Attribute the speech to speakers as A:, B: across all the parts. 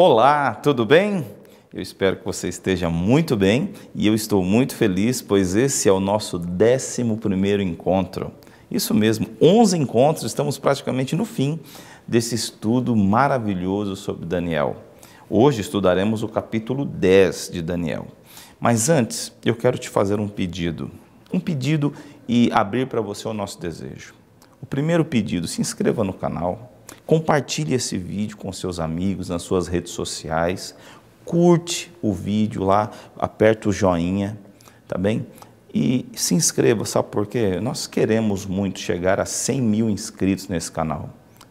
A: Olá, tudo bem? Eu espero que você esteja muito bem e eu estou muito feliz, pois esse é o nosso 11 encontro. Isso mesmo, 11 encontros, estamos praticamente no fim desse estudo maravilhoso sobre Daniel. Hoje estudaremos o capítulo 10 de Daniel. Mas antes, eu quero te fazer um pedido. Um pedido e abrir para você o nosso desejo. O primeiro pedido, se inscreva no canal, Compartilhe esse vídeo com seus amigos nas suas redes sociais. Curte o vídeo lá, aperta o joinha, tá bem? E se inscreva, sabe por quê? Nós queremos muito chegar a 100 mil inscritos nesse canal.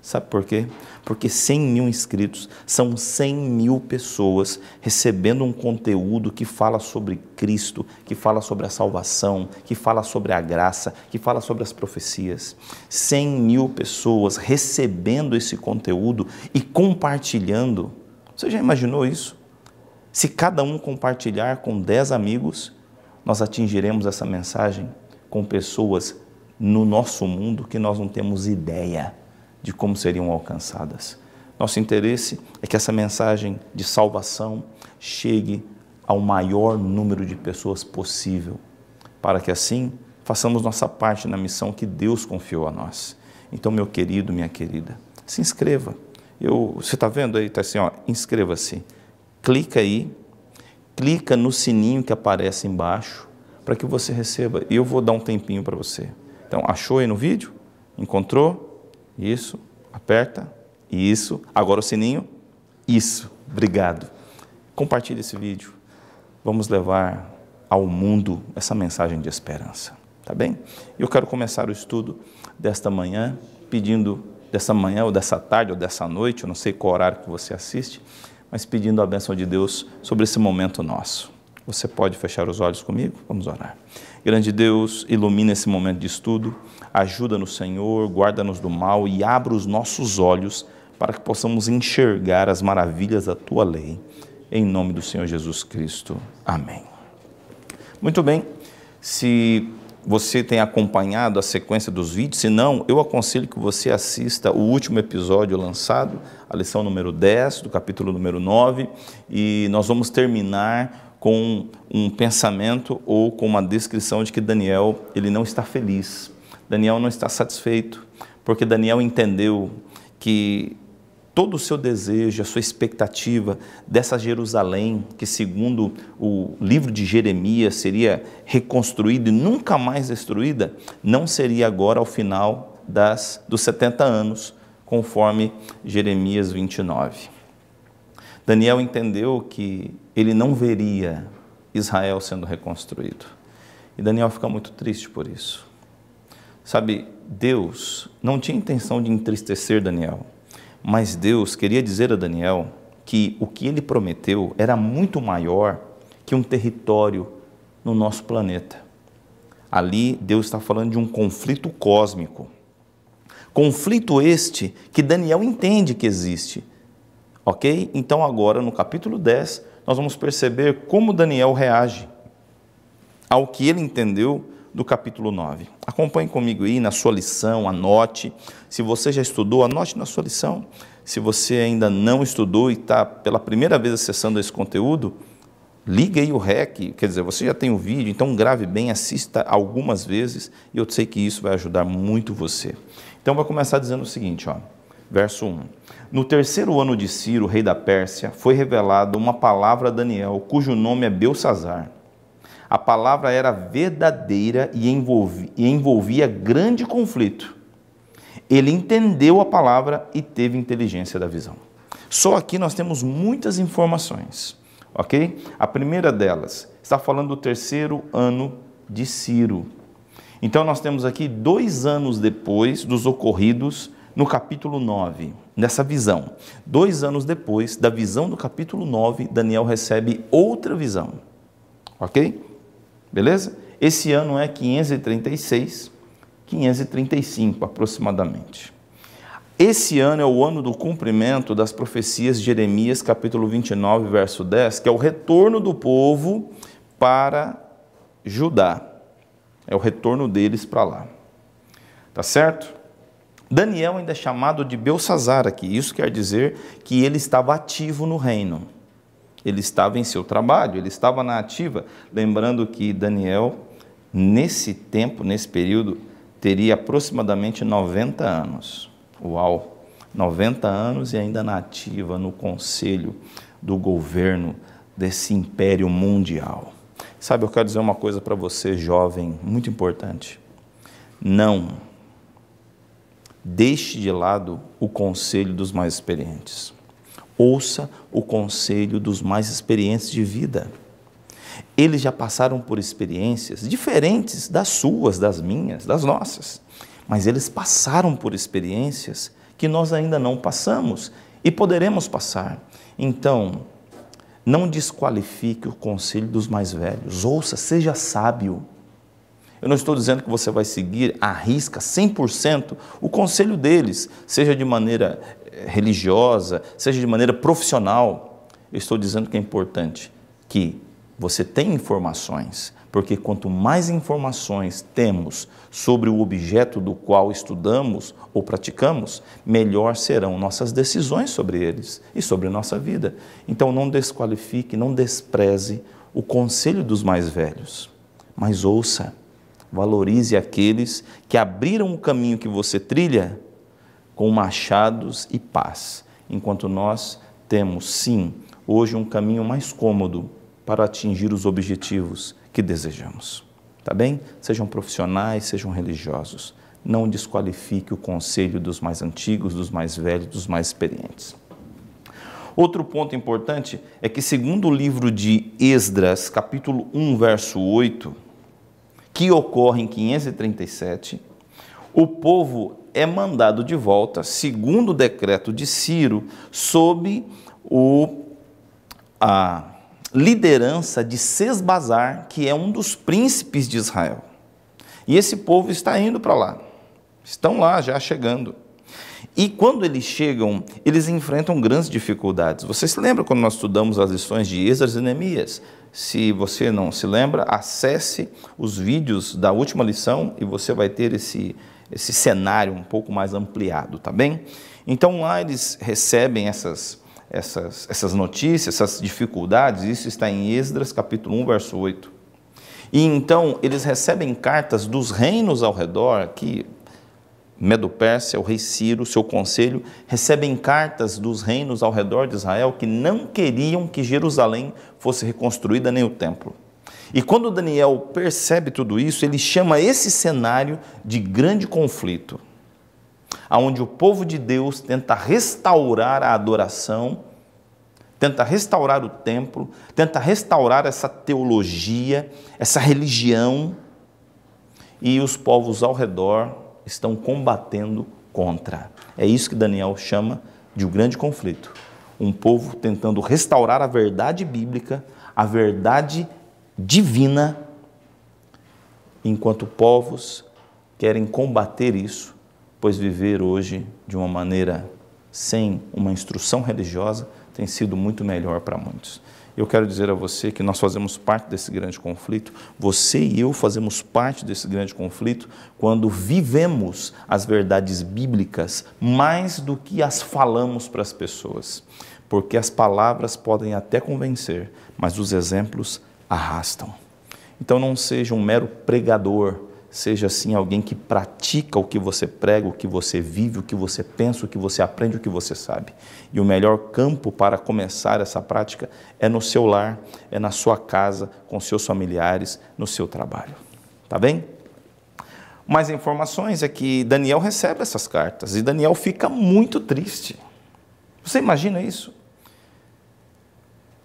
A: Sabe por quê? Porque 100 mil inscritos são 100 mil pessoas recebendo um conteúdo que fala sobre Cristo, que fala sobre a salvação, que fala sobre a graça, que fala sobre as profecias. 100 mil pessoas recebendo esse conteúdo e compartilhando.
B: Você já imaginou
A: isso? Se cada um compartilhar com 10 amigos, nós atingiremos essa mensagem com pessoas no nosso mundo que nós não temos ideia de como seriam alcançadas. Nosso interesse é que essa mensagem de salvação chegue ao maior número de pessoas possível, para que assim façamos nossa parte na missão que Deus confiou a nós. Então, meu querido, minha querida, se inscreva. Eu, você está vendo aí? Está assim, ó, inscreva-se. Clica aí, clica no sininho que aparece embaixo para que você receba. E eu vou dar um tempinho para você. Então, achou aí no vídeo? Encontrou? Isso, aperta, isso. Agora o sininho, isso. Obrigado. Compartilhe esse vídeo. Vamos levar ao mundo essa mensagem de esperança, tá bem? Eu quero começar o estudo desta manhã pedindo dessa manhã ou dessa tarde ou dessa noite, eu não sei qual horário que você assiste, mas pedindo a bênção de Deus sobre esse momento nosso. Você pode fechar os olhos comigo? Vamos orar. Grande Deus, ilumina esse momento de estudo. Ajuda-nos, Senhor, guarda-nos do mal e abra os nossos olhos para que possamos enxergar as maravilhas da tua lei. Em nome do Senhor Jesus Cristo. Amém. Muito bem, se você tem acompanhado a sequência dos vídeos, se não, eu aconselho que você assista o último episódio lançado, a lição número 10, do capítulo número 9, e nós vamos terminar com um pensamento ou com uma descrição de que Daniel ele não está feliz Daniel não está satisfeito, porque Daniel entendeu que todo o seu desejo, a sua expectativa dessa Jerusalém, que segundo o livro de Jeremias seria reconstruída e nunca mais destruída, não seria agora ao final das, dos 70 anos, conforme Jeremias 29. Daniel entendeu que ele não veria Israel sendo reconstruído. E Daniel fica muito triste por isso. Sabe, Deus não tinha intenção de entristecer Daniel, mas Deus queria dizer a Daniel que o que ele prometeu era muito maior que um território no nosso planeta. Ali Deus está falando de um conflito cósmico. Conflito este que Daniel entende que existe. Ok? Então, agora no capítulo 10, nós vamos perceber como Daniel reage ao que ele entendeu do capítulo 9. Acompanhe comigo aí na sua lição, anote. Se você já estudou, anote na sua lição. Se você ainda não estudou e está pela primeira vez acessando esse conteúdo, ligue aí o REC, quer dizer, você já tem o vídeo, então grave bem, assista algumas vezes e eu sei que isso vai ajudar muito você. Então vai começar dizendo o seguinte, ó, verso 1. No terceiro ano de Ciro, rei da Pérsia, foi revelada uma palavra a Daniel, cujo nome é Belsazar a palavra era verdadeira e envolvia, grande conflito. Ele entendeu a palavra e teve inteligência da visão. Só aqui nós temos muitas informações, ok? A primeira delas está falando do terceiro ano de Ciro. Então nós temos aqui dois anos depois dos ocorridos no capítulo 9, nessa visão. Dois anos depois da visão do capítulo 9, Daniel recebe outra visão, ok? Beleza? Esse ano é 536, 535 aproximadamente. Esse ano é o ano do cumprimento das profecias de Jeremias, capítulo 29, verso 10, que é o retorno do povo para Judá. É o retorno deles para lá. Tá certo? Daniel ainda é chamado de Belsazar aqui. Isso quer dizer que ele estava ativo no reino ele estava em seu trabalho, ele estava na ativa. Lembrando que Daniel, nesse tempo, nesse período, teria aproximadamente 90 anos. Uau! 90 anos e ainda na ativa, no conselho do governo desse império mundial. Sabe, eu quero dizer uma coisa para você, jovem, muito importante. Não deixe de lado o conselho dos mais experientes. Ouça o conselho dos mais experientes de vida. Eles já passaram por experiências diferentes das suas, das minhas, das nossas. Mas eles passaram por experiências que nós ainda não passamos e poderemos passar. Então, não desqualifique o conselho dos mais velhos. Ouça, seja sábio. Eu não estou dizendo que você vai seguir à risca 100% o conselho deles, seja de maneira religiosa, seja de maneira profissional, eu estou dizendo que é importante que você tenha informações, porque quanto mais informações temos sobre o objeto do qual estudamos ou praticamos, melhor serão nossas decisões sobre eles e sobre nossa vida. Então não desqualifique, não despreze o conselho dos mais velhos, mas ouça, valorize aqueles que abriram o caminho que você trilha com machados e paz, enquanto nós temos, sim, hoje um caminho mais cômodo para atingir os objetivos que desejamos. Tá bem? Sejam profissionais, sejam religiosos. Não desqualifique o conselho dos mais antigos, dos mais velhos, dos mais experientes. Outro ponto importante é que, segundo o livro de Esdras, capítulo 1, verso 8, que ocorre em 537, o povo é mandado de volta, segundo o decreto de Ciro, sob o, a liderança de Sesbazar, que é um dos príncipes de Israel. E esse povo está indo para lá. Estão lá já chegando. E quando eles chegam, eles enfrentam grandes dificuldades. Você se lembra quando nós estudamos as lições de Esdras e Neemias? Se você não se lembra, acesse os vídeos da última lição e você vai ter esse esse cenário um pouco mais ampliado, tá bem? Então lá eles recebem essas, essas, essas notícias, essas dificuldades, isso está em Esdras capítulo 1, verso 8. E então eles recebem cartas dos reinos ao redor, que Medo-Pérsia, o rei Ciro, seu conselho, recebem cartas dos reinos ao redor de Israel que não queriam que Jerusalém fosse reconstruída nem o templo. E quando Daniel percebe tudo isso, ele chama esse cenário de grande conflito, aonde o povo de Deus tenta restaurar a adoração, tenta restaurar o templo, tenta restaurar essa teologia, essa religião, e os povos ao redor estão combatendo contra. É isso que Daniel chama de um grande conflito. Um povo tentando restaurar a verdade bíblica, a verdade divina, enquanto povos querem combater isso, pois viver hoje de uma maneira sem uma instrução religiosa tem sido muito melhor para muitos. Eu quero dizer a você que nós fazemos parte desse grande conflito, você e eu fazemos parte desse grande conflito quando vivemos as verdades bíblicas mais do que as falamos para as pessoas. Porque as palavras podem até convencer, mas os exemplos arrastam. Então não seja um mero pregador, seja assim alguém que pratica o que você prega, o que você vive, o que você pensa, o que você aprende, o que você sabe. E o melhor campo para começar essa prática é no seu lar, é na sua casa, com seus familiares, no seu trabalho. Tá bem? Mais informações é que Daniel recebe essas cartas e Daniel fica muito triste. Você imagina isso?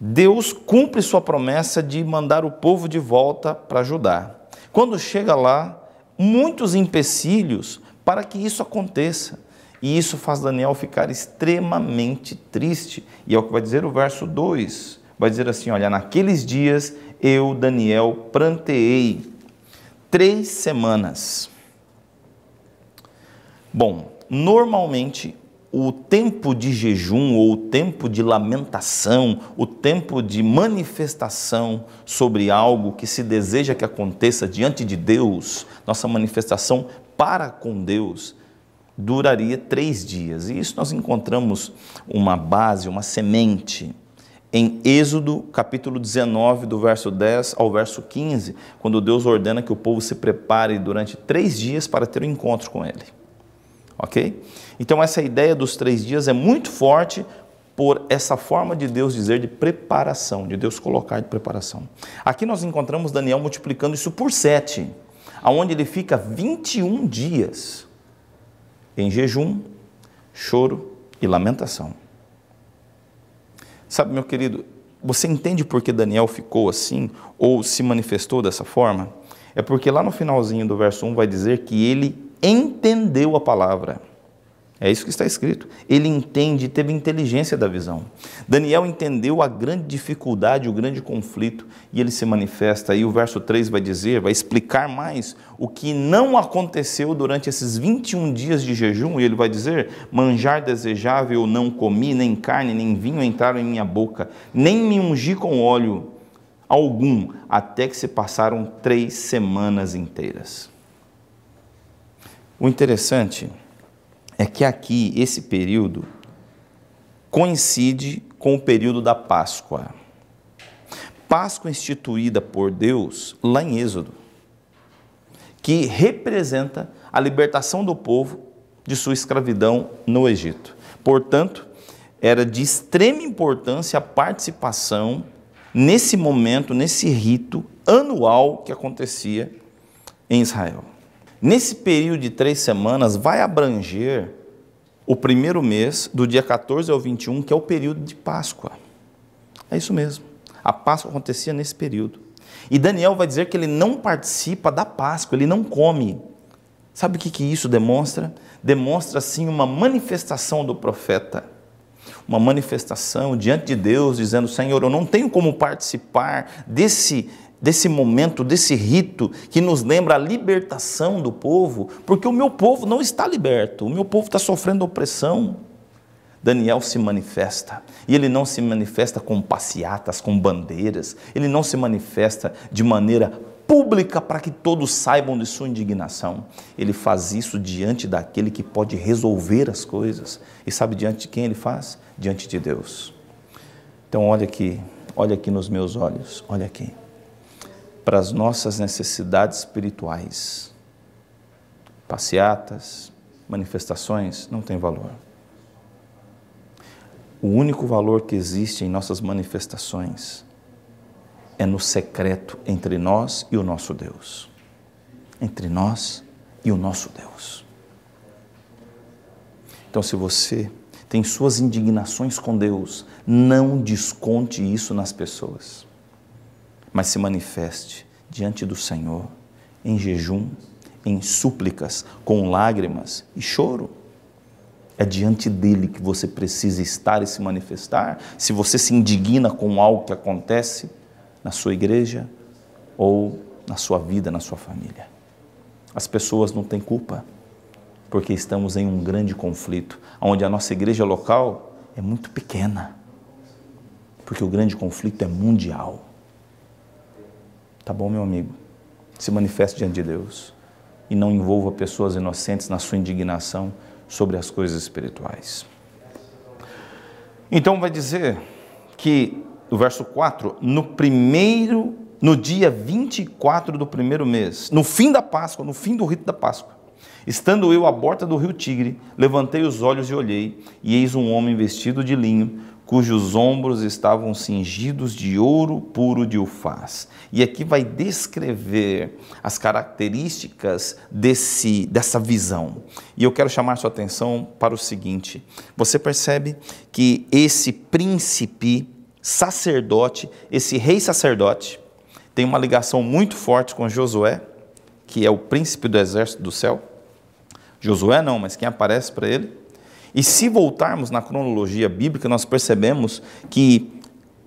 A: Deus cumpre sua promessa de mandar o povo de volta para ajudar. Quando chega lá, muitos empecilhos para que isso aconteça. E isso faz Daniel ficar extremamente triste. E é o que vai dizer o verso 2. Vai dizer assim: Olha, naqueles dias eu, Daniel, pranteei três semanas. Bom, normalmente o tempo de jejum ou o tempo de lamentação, o tempo de manifestação sobre algo que se deseja que aconteça diante de Deus, nossa manifestação para com Deus, duraria três dias. E isso nós encontramos uma base, uma semente. Em Êxodo, capítulo 19, do verso 10 ao verso 15, quando Deus ordena que o povo se prepare durante três dias para ter um encontro com Ele ok? Então essa ideia dos três dias é muito forte por essa forma de Deus dizer de preparação, de Deus colocar de preparação. Aqui nós encontramos Daniel multiplicando isso por sete, aonde ele fica 21 dias em jejum, choro e lamentação. Sabe, meu querido, você entende por que Daniel ficou assim ou se manifestou dessa forma? É porque lá no finalzinho do verso 1 vai dizer que ele entendeu a palavra. É isso que está escrito. Ele entende, teve inteligência da visão. Daniel entendeu a grande dificuldade, o grande conflito, e ele se manifesta. E o verso 3 vai dizer, vai explicar mais o que não aconteceu durante esses 21 dias de jejum, e ele vai dizer: manjar desejável não comi, nem carne, nem vinho entraram em minha boca, nem me ungi com óleo algum, até que se passaram três semanas inteiras. O interessante é que aqui esse período coincide com o período da Páscoa. Páscoa instituída por Deus lá em Êxodo, que representa a libertação do povo de sua escravidão no Egito. Portanto, era de extrema importância a participação nesse momento, nesse rito anual que acontecia em Israel. Nesse período de três semanas, vai abranger o primeiro mês, do dia 14 ao 21, que é o período de Páscoa. É isso mesmo. A Páscoa acontecia nesse período. E Daniel vai dizer que ele não participa da Páscoa, ele não come. Sabe o que, que isso demonstra? Demonstra, sim, uma manifestação do profeta. Uma manifestação diante de Deus, dizendo: Senhor, eu não tenho como participar desse desse momento, desse rito que nos lembra a libertação do povo, porque o meu povo não está liberto, o meu povo está sofrendo opressão. Daniel se manifesta. E ele não se manifesta com passeatas, com bandeiras. Ele não se manifesta de maneira pública para que todos saibam de sua indignação. Ele faz isso diante daquele que pode resolver as coisas. E sabe diante de quem ele faz? Diante de Deus. Então olha aqui, olha aqui nos meus olhos, olha aqui para as nossas necessidades espirituais. Passeatas, manifestações, não tem valor. O único valor que existe em nossas manifestações é no secreto entre nós e o nosso Deus. Entre nós e o nosso Deus. Então, se você tem suas indignações com Deus, não desconte isso nas pessoas mas se manifeste diante do Senhor em jejum, em súplicas, com lágrimas e choro. É diante dele que você precisa estar e se manifestar. Se você se indigna com algo que acontece na sua igreja ou na sua vida, na sua família. As pessoas não têm culpa, porque estamos em um grande conflito, onde a nossa igreja local é muito pequena, porque o grande conflito é mundial. Tá bom, meu amigo? Se manifeste diante de Deus e não envolva pessoas inocentes na sua indignação sobre as coisas espirituais. Então vai dizer que no verso 4, no primeiro, no dia 24 do primeiro mês, no fim da Páscoa, no fim do rito da Páscoa, estando eu à borda do rio Tigre, levantei os olhos e olhei, e eis um homem vestido de linho, cujos ombros estavam cingidos de ouro puro de ufaz. E aqui vai descrever as características desse, dessa visão. E eu quero chamar sua atenção para o seguinte: você percebe que esse príncipe sacerdote, esse rei sacerdote, tem uma ligação muito forte com Josué, que é o príncipe do exército do céu. Josué não, mas quem aparece para ele? E se voltarmos na cronologia bíblica, nós percebemos que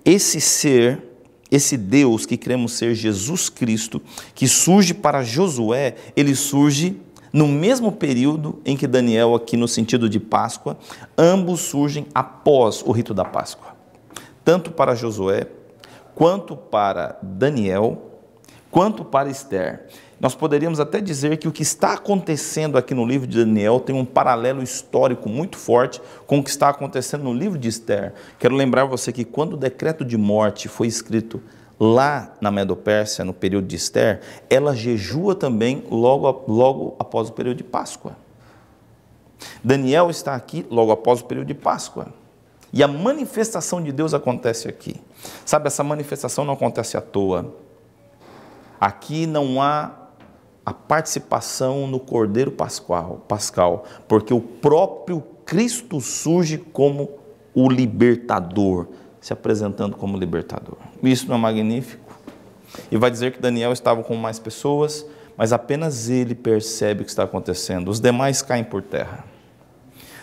A: esse ser, esse Deus que queremos ser Jesus Cristo, que surge para Josué, ele surge no mesmo período em que Daniel, aqui no sentido de Páscoa, ambos surgem após o rito da Páscoa. Tanto para Josué, quanto para Daniel, quanto para Esther. Nós poderíamos até dizer que o que está acontecendo aqui no livro de Daniel tem um paralelo histórico muito forte com o que está acontecendo no livro de Esther. Quero lembrar você que quando o decreto de morte foi escrito lá na Medopérsia, pérsia no período de Esther, ela jejua também logo, logo após o período de Páscoa. Daniel está aqui logo após o período de Páscoa. E a manifestação de Deus acontece aqui. Sabe, essa manifestação não acontece à toa. Aqui não há a participação no Cordeiro pascual Pascal, porque o próprio Cristo surge como o libertador, se apresentando como libertador. Isso não é magnífico? E vai dizer que Daniel estava com mais pessoas, mas apenas ele percebe o que está acontecendo, os demais caem por terra.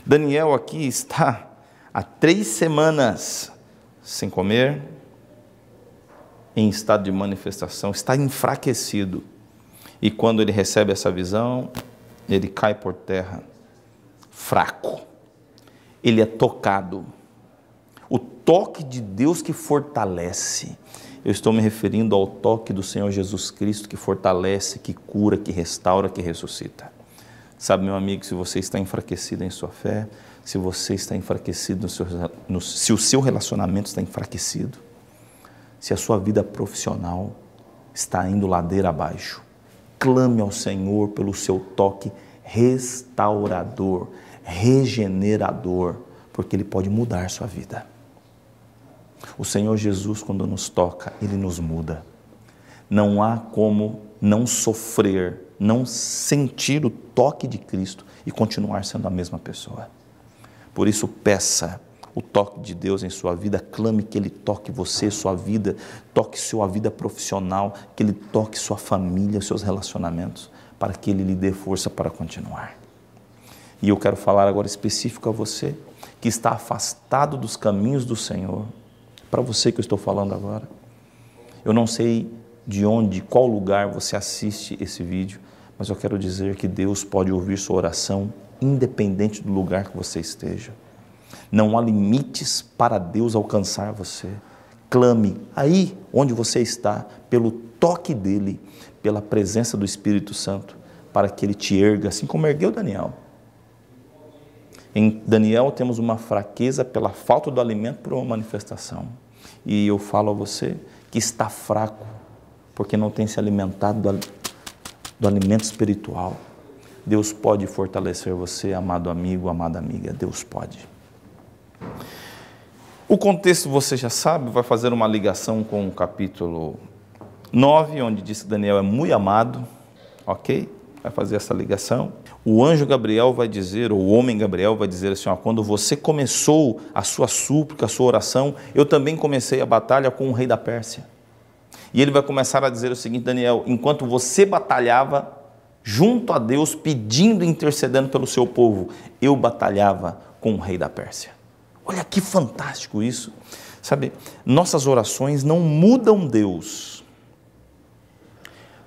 A: Daniel aqui está há três semanas sem comer, em estado de manifestação, está enfraquecido e quando ele recebe essa visão, ele cai por terra, fraco. Ele é tocado. O toque de Deus que fortalece. Eu estou me referindo ao toque do Senhor Jesus Cristo que fortalece, que cura, que restaura, que ressuscita. Sabe, meu amigo, se você está enfraquecido em sua fé, se você está enfraquecido, no seu, no, se o seu relacionamento está enfraquecido, se a sua vida profissional está indo ladeira abaixo, clame ao Senhor pelo seu toque restaurador, regenerador, porque ele pode mudar sua vida. O Senhor Jesus, quando nos toca, ele nos muda. Não há como não sofrer, não sentir o toque de Cristo e continuar sendo a mesma pessoa. Por isso, peça o toque de Deus em sua vida, clame que Ele toque você, sua vida, toque sua vida profissional, que Ele toque sua família, seus relacionamentos, para que Ele lhe dê força para continuar. E eu quero falar agora específico a você que está afastado dos caminhos do Senhor, para você que eu estou falando agora. Eu não sei de onde, qual lugar você assiste esse vídeo, mas eu quero dizer que Deus pode ouvir sua oração independente do lugar que você esteja. Não há limites para Deus alcançar você. Clame aí onde você está, pelo toque dele, pela presença do Espírito Santo, para que ele te erga, assim como ergueu Daniel. Em Daniel temos uma fraqueza pela falta do alimento por uma manifestação. E eu falo a você que está fraco, porque não tem se alimentado do, do alimento espiritual. Deus pode fortalecer você, amado amigo, amada amiga. Deus pode. O contexto você já sabe, vai fazer uma ligação com o capítulo 9, onde diz que Daniel é muito amado, ok? Vai fazer essa ligação. O anjo Gabriel vai dizer, ou o homem Gabriel vai dizer assim: ó, quando você começou a sua súplica, a sua oração, eu também comecei a batalha com o rei da Pérsia. E ele vai começar a dizer o seguinte, Daniel: enquanto você batalhava junto a Deus, pedindo e intercedendo pelo seu povo, eu batalhava com o rei da Pérsia. Olha que fantástico isso. Sabe, nossas orações não mudam Deus,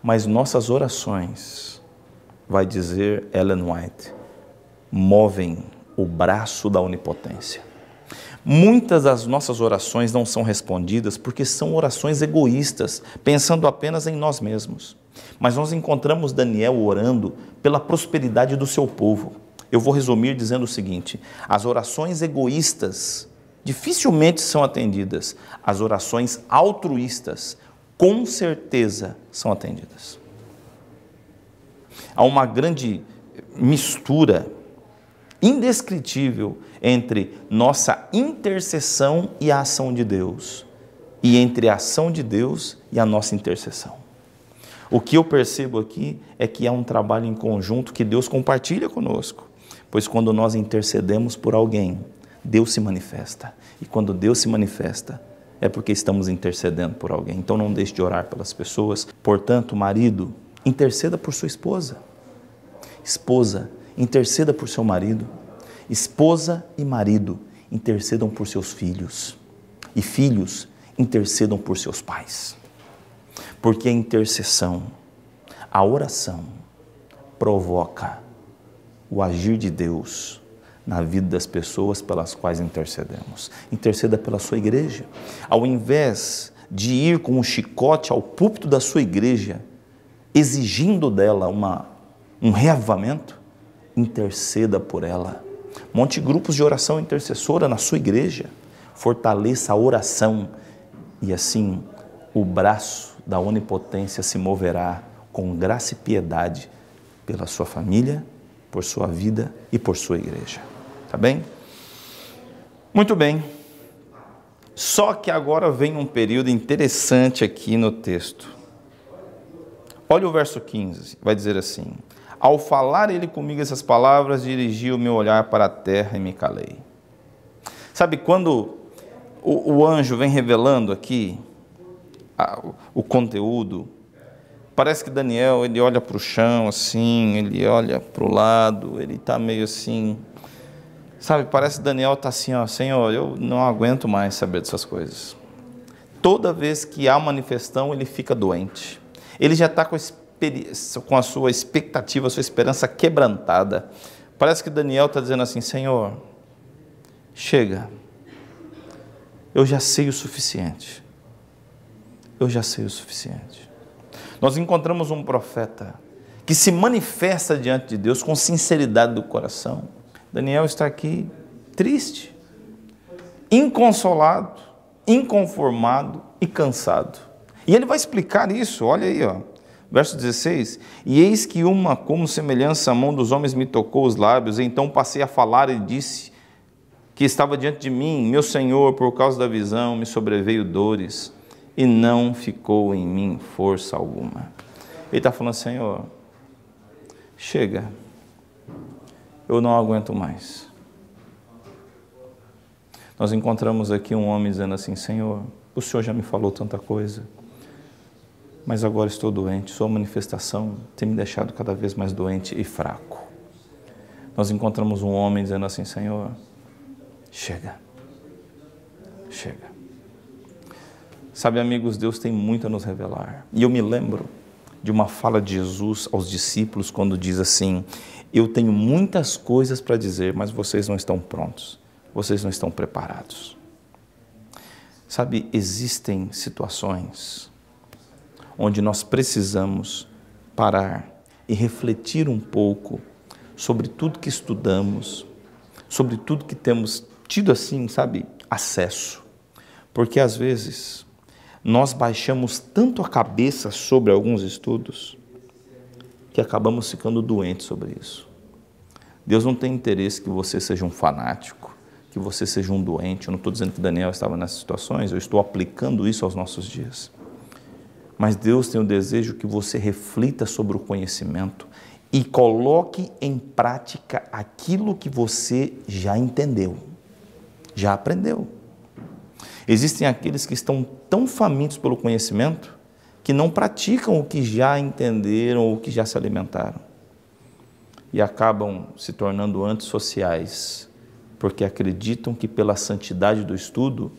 A: mas nossas orações, vai dizer Ellen White, movem o braço da onipotência. Muitas das nossas orações não são respondidas porque são orações egoístas, pensando apenas em nós mesmos. Mas nós encontramos Daniel orando pela prosperidade do seu povo. Eu vou resumir dizendo o seguinte: as orações egoístas dificilmente são atendidas, as orações altruístas com certeza são atendidas. Há uma grande mistura indescritível entre nossa intercessão e a ação de Deus, e entre a ação de Deus e a nossa intercessão. O que eu percebo aqui é que é um trabalho em conjunto que Deus compartilha conosco. Pois quando nós intercedemos por alguém, Deus se manifesta. E quando Deus se manifesta, é porque estamos intercedendo por alguém. Então não deixe de orar pelas pessoas. Portanto, marido, interceda por sua esposa. Esposa, interceda por seu marido. Esposa e marido, intercedam por seus filhos. E filhos, intercedam por seus pais. Porque a intercessão, a oração, provoca o agir de Deus na vida das pessoas pelas quais intercedemos. Interceda pela sua igreja. Ao invés de ir com um chicote ao púlpito da sua igreja, exigindo dela uma, um reavamento interceda por ela. Monte grupos de oração intercessora na sua igreja. Fortaleça a oração e assim o braço da onipotência se moverá com graça e piedade pela sua família por sua vida e por sua igreja. Tá bem? Muito bem. Só que agora vem um período interessante aqui no texto. Olha o verso 15, vai dizer assim: Ao falar ele comigo essas palavras, dirigi o meu olhar para a terra e me calei. Sabe quando o, o anjo vem revelando aqui a, o conteúdo, Parece que Daniel, ele olha para o chão, assim, ele olha para o lado, ele está meio assim... Sabe, parece que Daniel está assim, ó, Senhor, eu não aguento mais saber dessas coisas. Toda vez que há manifestão, ele fica doente. Ele já está com, com a sua expectativa, a sua esperança quebrantada. Parece que Daniel está dizendo assim, Senhor, chega, eu já sei o suficiente. Eu já sei o suficiente nós encontramos um profeta que se manifesta diante de Deus com sinceridade do coração. Daniel está aqui triste, inconsolado, inconformado e cansado. E ele vai explicar isso, olha aí, ó. Verso 16: E eis que uma, como semelhança a mão dos homens, me tocou os lábios, então passei a falar e disse que estava diante de mim, meu Senhor, por causa da visão, me sobreveio dores e não ficou em mim força alguma. Ele está falando, Senhor, chega, eu não aguento mais. Nós encontramos aqui um homem dizendo assim: Senhor, o Senhor já me falou tanta coisa, mas agora estou doente, sua manifestação tem me deixado cada vez mais doente e fraco. Nós encontramos um homem dizendo assim: Senhor, chega, chega. Sabe, amigos, Deus tem muito a nos revelar. E eu me lembro de uma fala de Jesus aos discípulos quando diz assim: Eu tenho muitas coisas para dizer, mas vocês não estão prontos, vocês não estão preparados. Sabe, existem situações onde nós precisamos parar e refletir um pouco sobre tudo que estudamos, sobre tudo que temos tido assim, sabe, acesso. Porque às vezes nós baixamos tanto a cabeça sobre alguns estudos que acabamos ficando doentes sobre isso. Deus não tem interesse que você seja um fanático, que você seja um doente. Eu não estou dizendo que Daniel estava nessas situações, eu estou aplicando isso aos nossos dias. Mas Deus tem o desejo que você reflita sobre o conhecimento e coloque em prática aquilo que você já entendeu, já aprendeu. Existem aqueles que estão tão famintos pelo conhecimento que não praticam o que já entenderam ou o que já se alimentaram e acabam se tornando antissociais, porque acreditam que pela santidade do estudo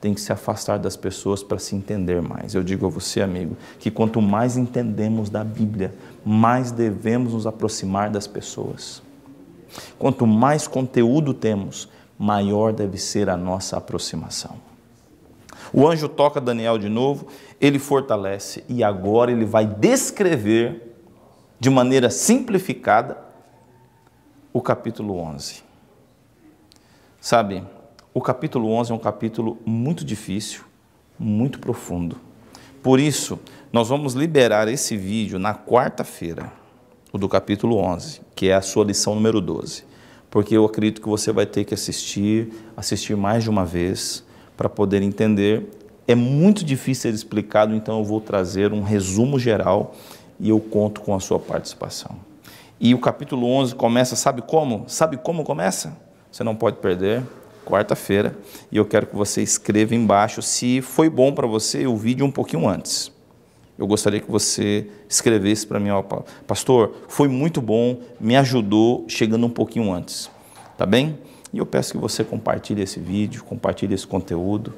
A: tem que se afastar das pessoas para se entender mais. Eu digo a você, amigo, que quanto mais entendemos da Bíblia, mais devemos nos aproximar das pessoas. Quanto mais conteúdo temos, maior deve ser a nossa aproximação. O anjo toca Daniel de novo, ele fortalece e agora ele vai descrever de maneira simplificada o capítulo 11. Sabe, o capítulo 11 é um capítulo muito difícil, muito profundo. Por isso, nós vamos liberar esse vídeo na quarta-feira, o do capítulo 11, que é a sua lição número 12, porque eu acredito que você vai ter que assistir, assistir mais de uma vez para poder entender. É muito difícil ser explicado, então eu vou trazer um resumo geral e eu conto com a sua participação. E o capítulo 11 começa, sabe como? Sabe como começa? Você não pode perder, quarta-feira, e eu quero que você escreva embaixo se foi bom para você o vídeo um pouquinho antes. Eu gostaria que você escrevesse para mim, ó, pastor, foi muito bom, me ajudou chegando um pouquinho antes. Tá bem? E eu peço que você compartilhe esse vídeo, compartilhe esse conteúdo,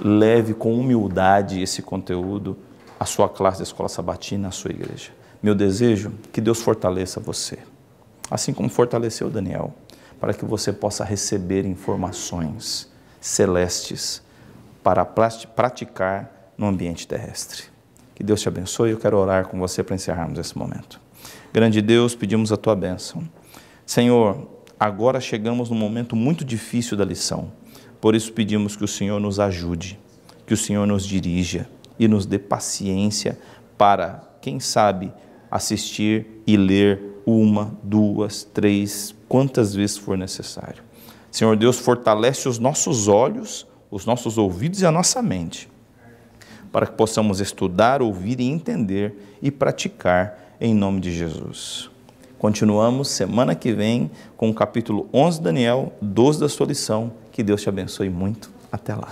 A: leve com humildade esse conteúdo à sua classe da escola sabatina, à sua igreja. Meu desejo que Deus fortaleça você, assim como fortaleceu Daniel, para que você possa receber informações celestes para praticar no ambiente terrestre. Que Deus te abençoe. Eu quero orar com você para encerrarmos esse momento. Grande Deus, pedimos a tua bênção. Senhor, agora chegamos num momento muito difícil da lição. Por isso pedimos que o Senhor nos ajude, que o Senhor nos dirija e nos dê paciência para, quem sabe, assistir e ler uma, duas, três, quantas vezes for necessário. Senhor Deus, fortalece os nossos olhos, os nossos ouvidos e a nossa mente, para que possamos estudar, ouvir e entender e praticar em nome de Jesus. Continuamos semana que vem com o capítulo 11 de Daniel, 12 da sua lição. Que Deus te abençoe muito. Até lá.